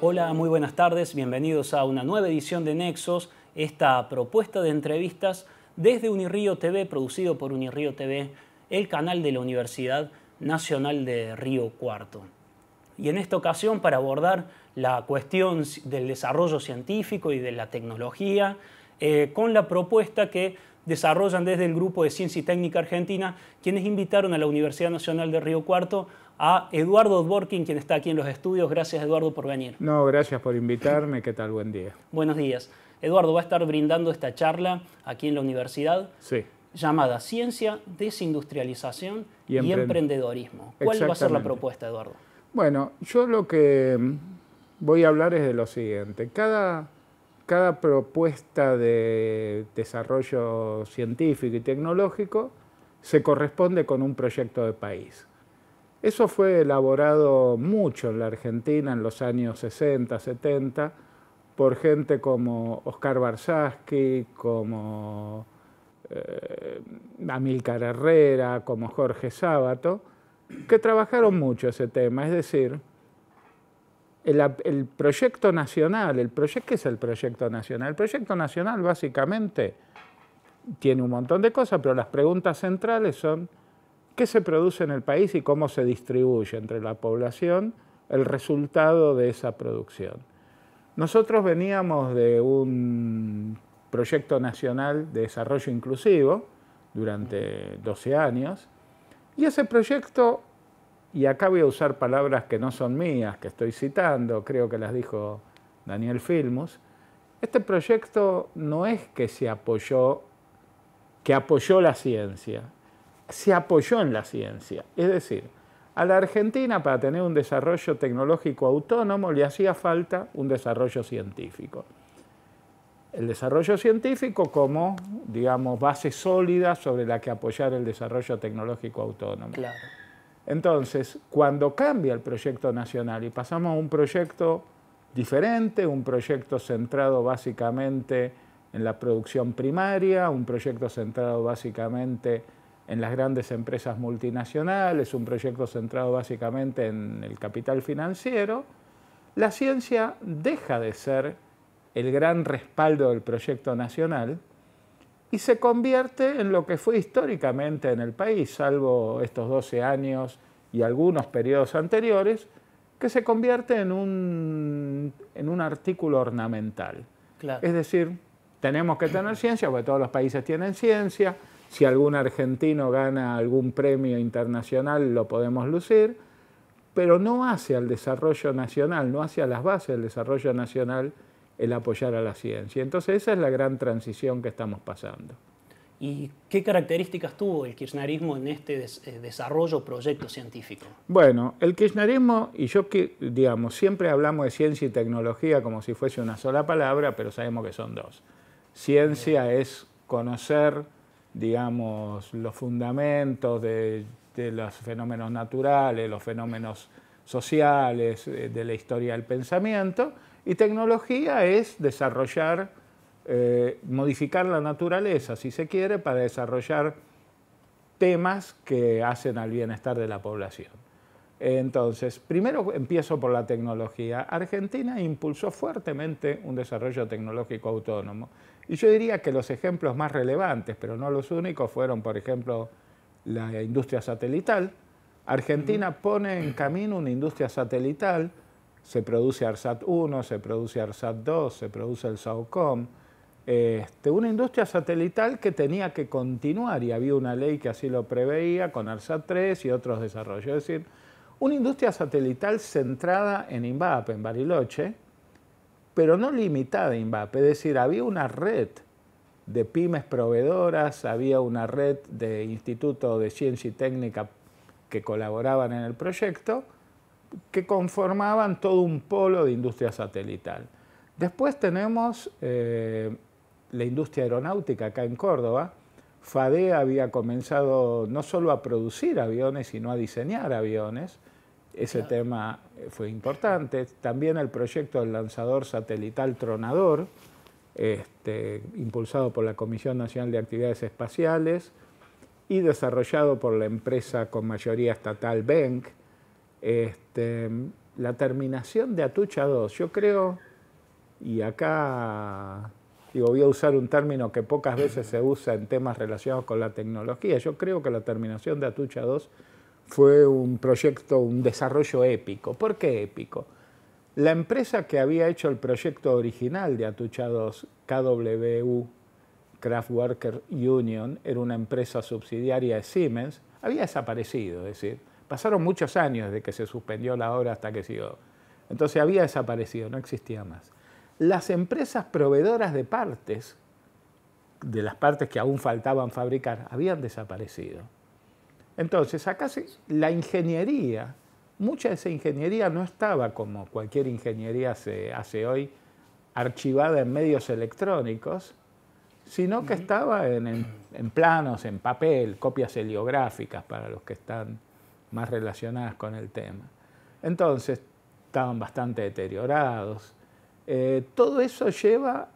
Hola, muy buenas tardes, bienvenidos a una nueva edición de Nexos, esta propuesta de entrevistas desde Unirío TV, producido por Unirío TV, el canal de la Universidad Nacional de Río Cuarto. Y en esta ocasión, para abordar la cuestión del desarrollo científico y de la tecnología, eh, con la propuesta que desarrollan desde el Grupo de Ciencia y Técnica Argentina, quienes invitaron a la Universidad Nacional de Río Cuarto a Eduardo Dworkin, quien está aquí en los estudios. Gracias, Eduardo, por venir. No, gracias por invitarme. ¿Qué tal? Buen día. Buenos días. Eduardo va a estar brindando esta charla aquí en la universidad. Sí. Llamada Ciencia, Desindustrialización y, y Emprendedorismo. ¿Cuál va a ser la propuesta, Eduardo? Bueno, yo lo que voy a hablar es de lo siguiente. Cada cada propuesta de desarrollo científico y tecnológico se corresponde con un proyecto de país. Eso fue elaborado mucho en la Argentina en los años 60, 70, por gente como Oscar Barsaski, como eh, Amílcar Herrera, como Jorge Sábato, que trabajaron mucho ese tema, es decir, el, proyecto nacional, el proyecto, ¿qué es el proyecto nacional? El proyecto nacional básicamente tiene un montón de cosas, pero las preguntas centrales son qué se produce en el país y cómo se distribuye entre la población el resultado de esa producción. Nosotros veníamos de un proyecto nacional de desarrollo inclusivo durante 12 años y ese proyecto y acá voy a usar palabras que no son mías, que estoy citando, creo que las dijo Daniel Filmus, este proyecto no es que se apoyó, que apoyó la ciencia, se apoyó en la ciencia. Es decir, a la Argentina para tener un desarrollo tecnológico autónomo le hacía falta un desarrollo científico. El desarrollo científico como, digamos, base sólida sobre la que apoyar el desarrollo tecnológico autónomo. Claro. Entonces, cuando cambia el proyecto nacional y pasamos a un proyecto diferente, un proyecto centrado básicamente en la producción primaria, un proyecto centrado básicamente en las grandes empresas multinacionales, un proyecto centrado básicamente en el capital financiero, la ciencia deja de ser el gran respaldo del proyecto nacional y se convierte en lo que fue históricamente en el país, salvo estos 12 años y algunos periodos anteriores, que se convierte en un, en un artículo ornamental. Es decir, tenemos que tener ciencia, porque todos los países tienen ciencia, si algún argentino gana algún premio internacional lo podemos lucir, pero no hacia el desarrollo nacional, no hacia las bases del desarrollo nacional el apoyar a la ciencia. Entonces esa es la gran transición que estamos pasando. ¿Y qué características tuvo el kirchnerismo en este eh, desarrollo proyecto científico? Bueno, el kirchnerismo, y yo que, digamos, siempre hablamos de ciencia y tecnología como si fuese una sola palabra, pero sabemos que son dos. Ciencia es conocer, digamos, los fundamentos de los fenómenos naturales, los fenómenos sociales, eh, de la historia del pensamiento, y tecnología es desarrollar, eh, modificar la naturaleza, si se quiere, para desarrollar temas que hacen al bienestar de la población. Entonces, primero empiezo por la tecnología. Argentina impulsó fuertemente un desarrollo tecnológico autónomo. Y yo diría que los ejemplos más relevantes, pero no los únicos, fueron, por ejemplo, la industria satelital. Argentina pone en camino una industria satelital se produce ARSAT 1, se produce ARSAT 2, se produce el SAOCOM. Este, una industria satelital que tenía que continuar y había una ley que así lo preveía con ARSAT 3 y otros desarrollos. Es decir, una industria satelital centrada en INVAP, en Bariloche, pero no limitada a INVAP. Es decir, había una red de pymes proveedoras, había una red de institutos de ciencia y técnica que colaboraban en el proyecto que conformaban todo un polo de industria satelital. Después tenemos eh, la industria aeronáutica acá en Córdoba. FADE había comenzado no solo a producir aviones, sino a diseñar aviones. Ese tema eh, fue importante. También el proyecto del lanzador satelital Tronador, este, impulsado por la Comisión Nacional de Actividades Espaciales y desarrollado por la empresa con mayoría estatal BENC, este, la terminación de Atucha 2, yo creo, y acá digo, voy a usar un término que pocas veces se usa en temas relacionados con la tecnología, yo creo que la terminación de Atucha 2 fue un proyecto, un desarrollo épico. ¿Por qué épico? La empresa que había hecho el proyecto original de Atucha 2, KWU, Craft Worker Union, era una empresa subsidiaria de Siemens, había desaparecido, es decir, Pasaron muchos años de que se suspendió la obra hasta que siguió. Entonces había desaparecido, no existía más. Las empresas proveedoras de partes, de las partes que aún faltaban fabricar, habían desaparecido. Entonces, acá la ingeniería, mucha de esa ingeniería no estaba como cualquier ingeniería se hace hoy, archivada en medios electrónicos, sino que estaba en, en planos, en papel, copias heliográficas para los que están más relacionadas con el tema. Entonces, estaban bastante deteriorados. Eh, todo eso lleva,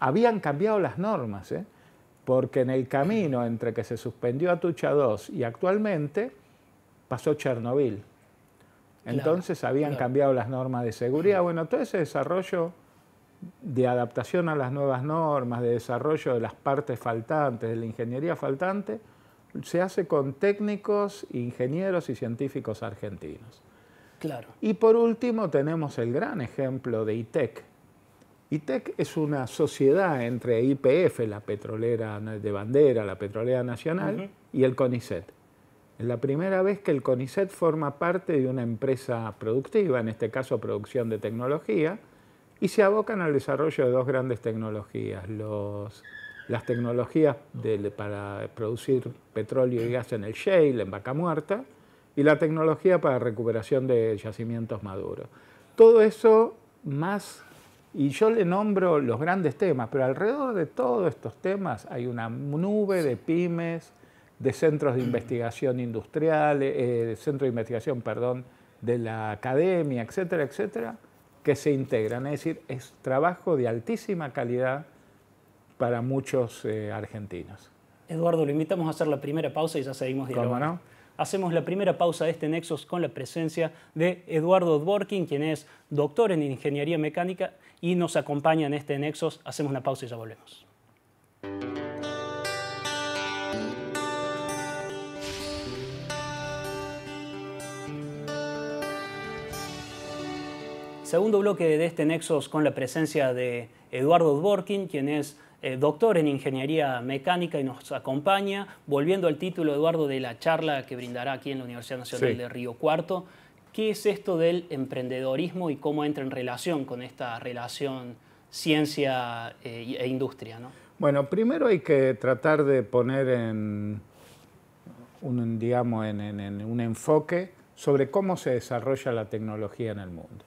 habían cambiado las normas, ¿eh? porque en el camino entre que se suspendió Atucha 2 y actualmente pasó Chernobyl. Entonces habían cambiado las normas de seguridad. Bueno, todo ese desarrollo de adaptación a las nuevas normas, de desarrollo de las partes faltantes, de la ingeniería faltante, se hace con técnicos, ingenieros y científicos argentinos. Claro. Y por último tenemos el gran ejemplo de ITEC. ITEC es una sociedad entre IPF, la petrolera de bandera, la petrolera nacional, y el CONICET. Es la primera vez que el CONICET forma parte de una empresa productiva, en este caso producción de tecnología, y se abocan al desarrollo de dos grandes tecnologías, los las tecnologías para producir petróleo y gas en el shale, en vaca muerta, y la tecnología para recuperación de yacimientos maduros. Todo eso más, y yo le nombro los grandes temas, pero alrededor de todos estos temas hay una nube de pymes, de centros de investigación industrial, eh, eh, centro de investigación, perdón, de la academia, etcétera, etcétera, que se integran. Es decir, es trabajo de altísima calidad para muchos eh, argentinos. Eduardo, lo invitamos a hacer la primera pausa y ya seguimos directamente. Hacemos la primera pausa de este Nexos con la presencia de Eduardo Dworkin, quien es doctor en ingeniería mecánica y nos acompaña en este Nexos. Hacemos una pausa y ya volvemos. Segundo bloque de este Nexos con la presencia de Eduardo Dworkin, quien es eh, doctor en ingeniería mecánica y nos acompaña. Volviendo al título, Eduardo, de la charla que brindará aquí en la Universidad Nacional de Río Cuarto, ¿qué es esto del emprendedorismo y cómo entra en relación con esta relación ciencia eh, e industria? Bueno, primero hay que tratar de poner en un, en un enfoque sobre cómo se desarrolla la tecnología en el mundo.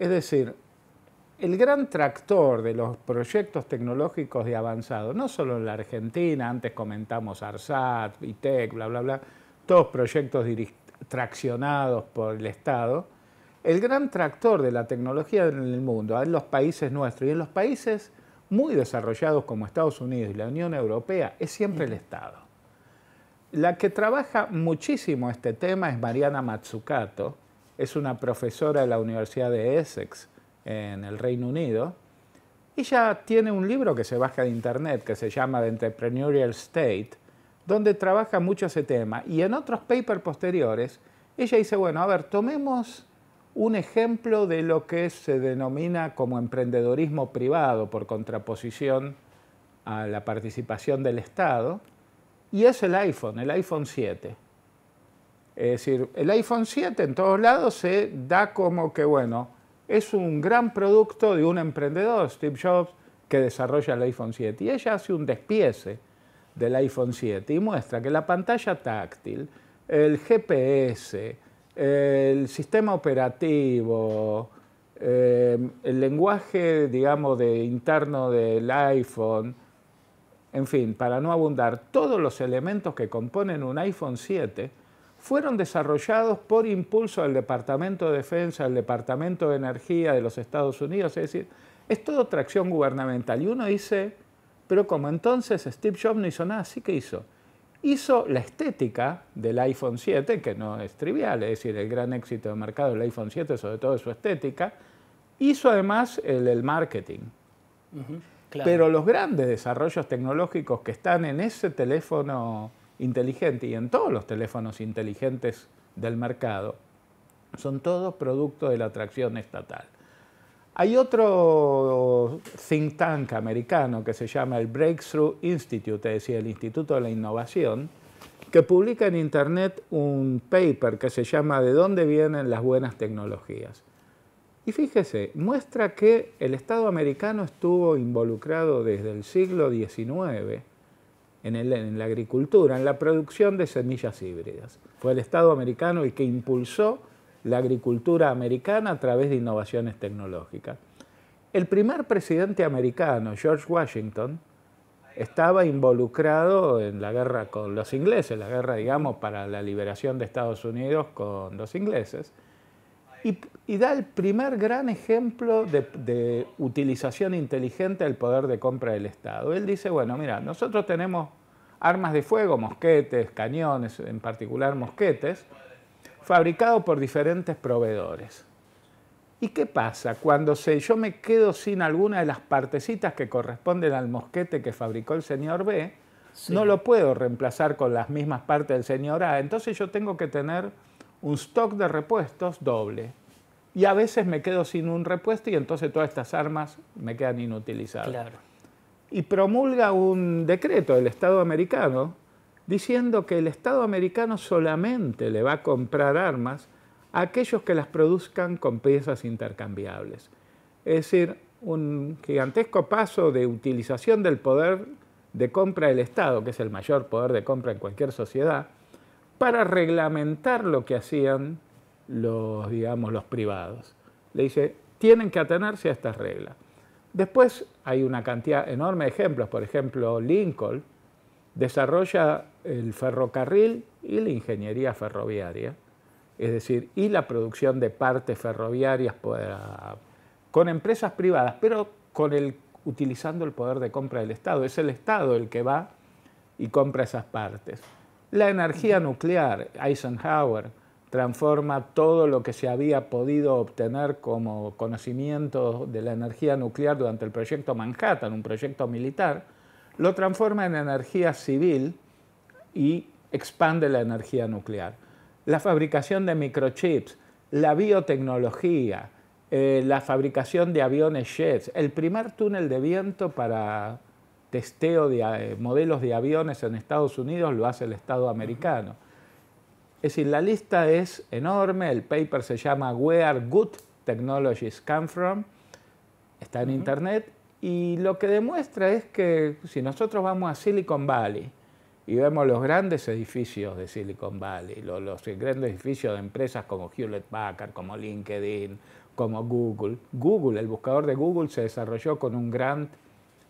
Es decir, el gran tractor de los proyectos tecnológicos de avanzado, no solo en la Argentina, antes comentamos ARSAT, ITEC, bla, bla, bla, todos proyectos traccionados por el Estado, el gran tractor de la tecnología en el mundo, en los países nuestros y en los países muy desarrollados como Estados Unidos y la Unión Europea, es siempre el Estado. La que trabaja muchísimo este tema es Mariana Matsukato, es una profesora de la Universidad de Essex, en el Reino Unido. Ella tiene un libro que se baja de internet que se llama The Entrepreneurial State, donde trabaja mucho ese tema. Y en otros papers posteriores, ella dice, bueno, a ver, tomemos un ejemplo de lo que se denomina como emprendedorismo privado por contraposición a la participación del Estado, y es el iPhone, el iPhone 7. Es decir, el iPhone 7 en todos lados se da como que, bueno, es un gran producto de un emprendedor, Steve Jobs, que desarrolla el iPhone 7. Y ella hace un despiece del iPhone 7 y muestra que la pantalla táctil, el GPS, el sistema operativo, em, el lenguaje, digamos, de interno del iPhone, en fin, para no abundar, todos los elementos que componen un iPhone 7 fueron desarrollados por impulso del Departamento de Defensa, del Departamento de Energía de los Estados Unidos, es decir, es todo tracción gubernamental. Y uno dice, pero como entonces Steve Jobs no hizo nada, sí que hizo. Hizo la estética del iPhone 7, que no es trivial, es decir, el gran éxito de mercado del iPhone 7, sobre todo su estética. Hizo además el, marketing. Pero los grandes desarrollos tecnológicos que están en ese teléfono inteligente y en todos los teléfonos inteligentes del mercado, son todos producto de la atracción estatal. Hay otro think tank americano que se llama el Breakthrough Institute, es decir, el Instituto de la Innovación, que publica en Internet un paper que se llama ¿De dónde vienen las buenas tecnologías? Y fíjese, muestra que el Estado americano estuvo involucrado desde el siglo XIX en, la agricultura, en la producción de semillas híbridas. Fue el Estado americano el que impulsó la agricultura americana a través de innovaciones tecnológicas. El primer presidente americano, George Washington, estaba involucrado en la guerra con los ingleses, la guerra, digamos, para la liberación de Estados Unidos con los ingleses. Y, da el primer gran ejemplo de, utilización inteligente del poder de compra del Estado. Él dice, bueno, mira, nosotros tenemos armas de fuego, mosquetes, cañones, en particular mosquetes, fabricados por diferentes proveedores. ¿Y qué pasa cuando yo me quedo sin alguna de las partecitas que corresponden al mosquete que fabricó el señor B? No lo puedo reemplazar con las mismas partes del señor A. Entonces yo tengo que tener un stock de repuestos doble. Y a veces me quedo sin un repuesto y entonces todas estas armas me quedan inutilizadas. Y promulga un decreto del Estado americano diciendo que el Estado americano solamente le va a comprar armas a aquellos que las produzcan con piezas intercambiables. Es decir, un gigantesco paso de utilización del poder de compra del Estado, que es el mayor poder de compra en cualquier sociedad, para reglamentar lo que hacían los, digamos, los privados. Le dice, tienen que atenerse a estas reglas. Después hay una cantidad enorme de ejemplos, por ejemplo, Lincoln desarrolla el ferrocarril y la ingeniería ferroviaria, es decir, y la producción de partes ferroviarias con empresas privadas, pero con el, utilizando el poder de compra del Estado. Es el Estado el que va y compra esas partes. La energía nuclear, Eisenhower transforma todo lo que se había podido obtener como conocimiento de la energía nuclear durante el proyecto Manhattan, un proyecto militar, lo transforma en energía civil y expande la energía nuclear. La fabricación de microchips, la biotecnología, eh, la fabricación de aviones jets, el primer túnel de viento para testeo de eh, modelos de aviones en Estados Unidos lo hace el Estado americano. Es decir, la lista es enorme, el paper se llama Where Good Technologies Come From, está en Internet, y lo que demuestra es que si nosotros vamos a Silicon Valley y vemos los grandes edificios de Silicon Valley, los, los grandes edificios de empresas como Hewlett Packard, como LinkedIn, como Google, Google, el buscador de Google se desarrolló con un gran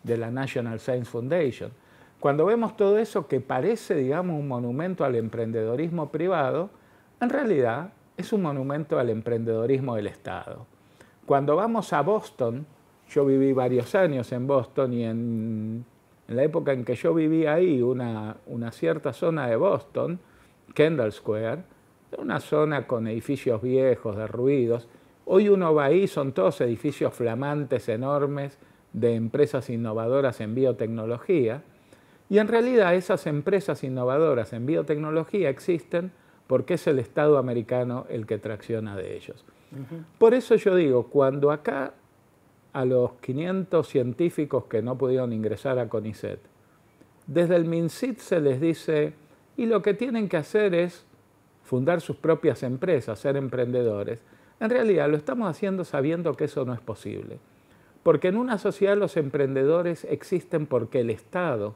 de la National Science Foundation. Cuando vemos todo eso que parece, digamos, un monumento al emprendedorismo privado, en realidad es un monumento al emprendedorismo del Estado. Cuando vamos a Boston, yo viví varios años en Boston y en, la época en que yo vivía ahí, una, una cierta zona de Boston, Kendall Square, una zona con edificios viejos, derruidos. Hoy uno va ahí, son todos edificios flamantes, enormes, de empresas innovadoras en biotecnología, y en realidad esas empresas innovadoras en biotecnología existen porque es el Estado americano el que tracciona de ellos. Por eso yo digo, cuando acá a los 500 científicos que no pudieron ingresar a CONICET, desde el MINSIT se les dice, y lo que tienen que hacer es fundar sus propias empresas, ser emprendedores, en realidad lo estamos haciendo sabiendo que eso no es posible. Porque en una sociedad los emprendedores existen porque el Estado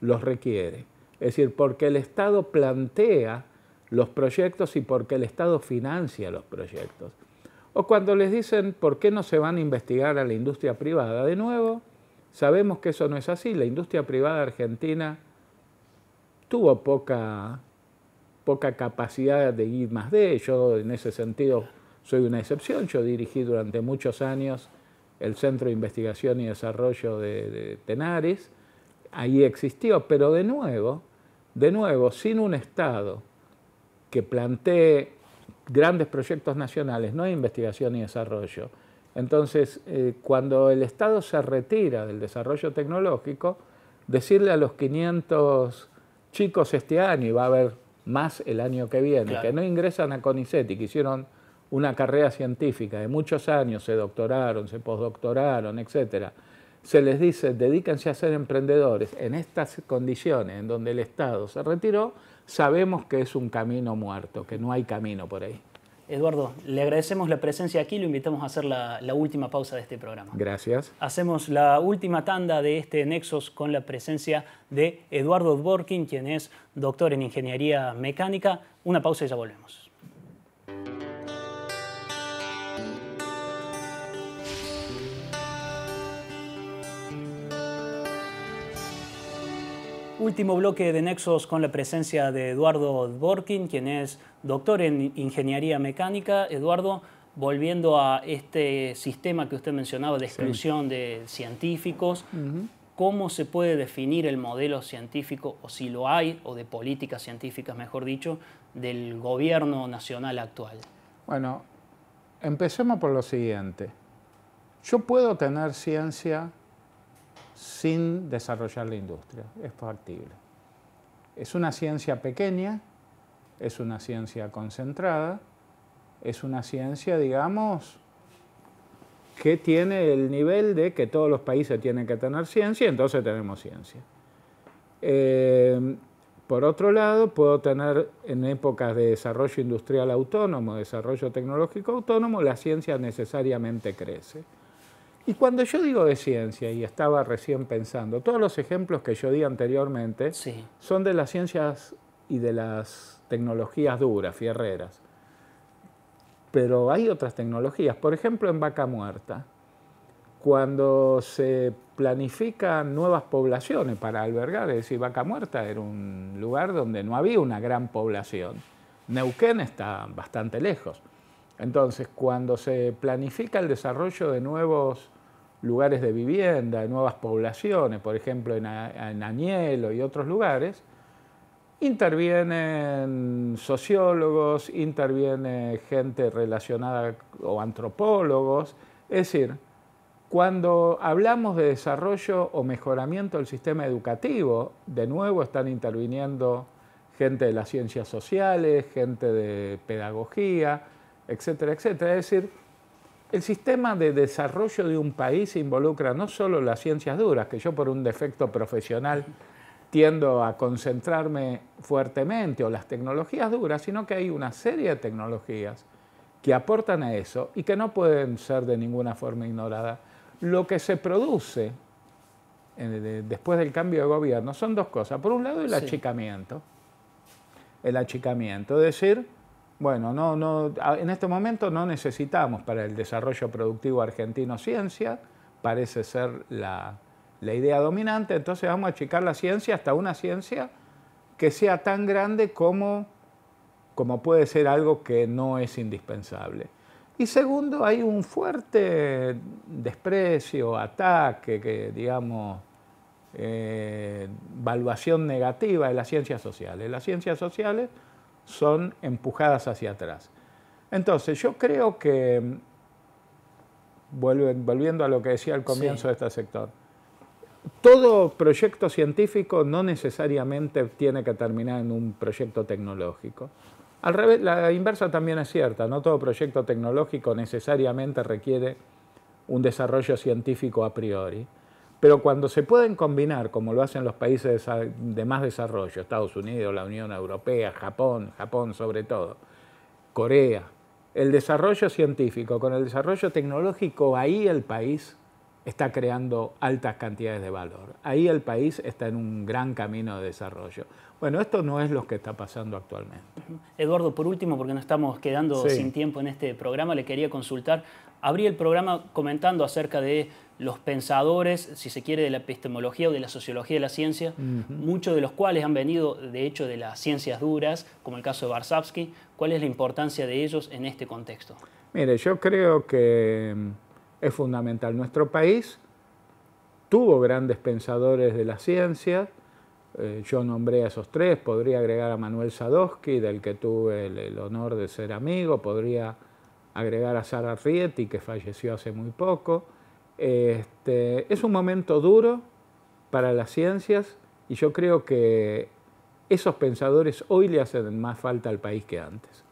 los requiere. Es decir, porque el Estado plantea los proyectos y porque el Estado financia los proyectos. O cuando les dicen por qué no se van a investigar a la industria privada, de nuevo, sabemos que eso no es así. La industria privada argentina tuvo poca, poca capacidad de ir más de. Yo en ese sentido soy una excepción. Yo dirigí durante muchos años el Centro de Investigación y Desarrollo de, Tenaris, ahí existió, pero de nuevo, de nuevo, sin un Estado que plantee grandes proyectos nacionales, no hay investigación y desarrollo. Entonces, eh, cuando el Estado se retira del desarrollo tecnológico, decirle a los 500 chicos este año, y va a haber más el año que viene, que no ingresan a CONICET y que hicieron una carrera científica de muchos años, se doctoraron, se postdoctoraron, etc., se les dice, dedíquense a ser emprendedores en estas condiciones, en donde el Estado se retiró, sabemos que es un camino muerto, que no hay camino por ahí. Eduardo, le agradecemos la presencia aquí y lo invitamos a hacer la, última pausa de este programa. Gracias. Hacemos la última tanda de este Nexos con la presencia de Eduardo Borkin, quien es doctor en Ingeniería Mecánica. Una pausa y ya volvemos. Último bloque de Nexos con la presencia de Eduardo Borkin, quien es doctor en ingeniería mecánica. Eduardo, volviendo a este sistema que usted mencionaba de exclusión de científicos, ¿cómo se puede definir el modelo científico, o si lo hay, o de políticas científicas, mejor dicho, del gobierno nacional actual? Bueno, empecemos por lo siguiente. Yo puedo tener ciencia sin desarrollar la industria. Es factible. Es una ciencia pequeña, es una ciencia concentrada, es una ciencia, digamos, que tiene el nivel de que todos los países tienen que tener ciencia, entonces tenemos ciencia. Eh, por otro lado, puedo tener en épocas de desarrollo industrial autónomo, desarrollo tecnológico autónomo, la ciencia necesariamente crece. Y cuando yo digo de ciencia, y estaba recién pensando, todos los ejemplos que yo di anteriormente son de las ciencias y de las tecnologías duras, fierreras. Pero hay otras tecnologías. Por ejemplo, en vaca muerta, cuando se planifican nuevas poblaciones para albergar, es decir, vaca muerta era un lugar donde no había una gran población. Neuquén está bastante lejos. Entonces, cuando se planifica el desarrollo de nuevos lugares de vivienda, de nuevas poblaciones, por ejemplo en, Añelo y otros lugares, intervienen sociólogos, interviene gente relacionada o antropólogos, es decir, cuando hablamos de desarrollo o mejoramiento del sistema educativo, de nuevo están interviniendo gente de las ciencias sociales, gente de pedagogía, etcétera, etcétera. Es decir, el sistema de desarrollo de un país involucra no solo las ciencias duras, que yo por un defecto profesional tiendo a concentrarme fuertemente, o las tecnologías duras, sino que hay una serie de tecnologías que aportan a eso y que no pueden ser de ninguna forma ignoradas. Lo que se produce eh, después del cambio de gobierno son dos cosas. Por un lado, el achicamiento. El achicamiento, es decir, bueno, no, no, en este momento no necesitamos para el desarrollo productivo argentino ciencia, parece ser la, idea dominante, entonces vamos a achicar la ciencia hasta una ciencia que sea tan grande como, puede ser algo que no es indispensable. Y segundo, hay un fuerte desprecio, ataque, que, digamos, evaluación eh, negativa de las ciencias sociales. Las ciencias sociales son empujadas hacia atrás. Entonces, yo creo que, mm, volviendo a lo que decía al comienzo de este sector, todo proyecto científico no necesariamente tiene que terminar en un proyecto tecnológico. Al revés, la inversa también es cierta, no todo proyecto tecnológico necesariamente requiere un desarrollo científico a priori. Pero cuando se pueden combinar, como lo hacen los países de más desarrollo, Estados Unidos, la Unión Europea, Japón, Japón sobre todo, Corea, el desarrollo científico con el desarrollo tecnológico, ahí el país está creando altas cantidades de valor. Ahí el país está en un gran camino de desarrollo. Bueno, esto no es lo que está pasando actualmente. Eduardo, por último, porque nos estamos quedando sin tiempo en este programa, le quería consultar abrí el programa comentando acerca de los pensadores, si se quiere, de la epistemología o de la sociología de la ciencia, muchos de los cuales han venido, de hecho, de las ciencias duras, como el caso de Varsavsky. ¿Cuál es la importancia de ellos en este contexto? Mire, yo creo que mm, es fundamental. Nuestro país tuvo grandes pensadores de la ciencia. Eh, yo nombré a esos tres. Podría agregar a Manuel Sadowski, del que tuve el, el honor de ser amigo. Podría agregar a Sara Rieti, que falleció hace muy poco. Este, es un momento duro para las ciencias y yo creo que esos pensadores hoy le hacen más falta al país que antes.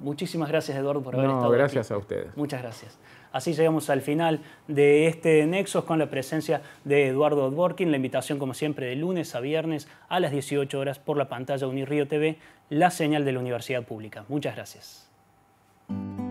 Muchísimas gracias Eduardo por haber no, estado gracias a ustedes. Muchas gracias. Así llegamos al final de este Nexos con la presencia de Eduardo Dworkin. La invitación, como siempre, de lunes a viernes a las 18 horas por la pantalla Unirío TV, la señal de la Universidad Pública. Muchas gracias. you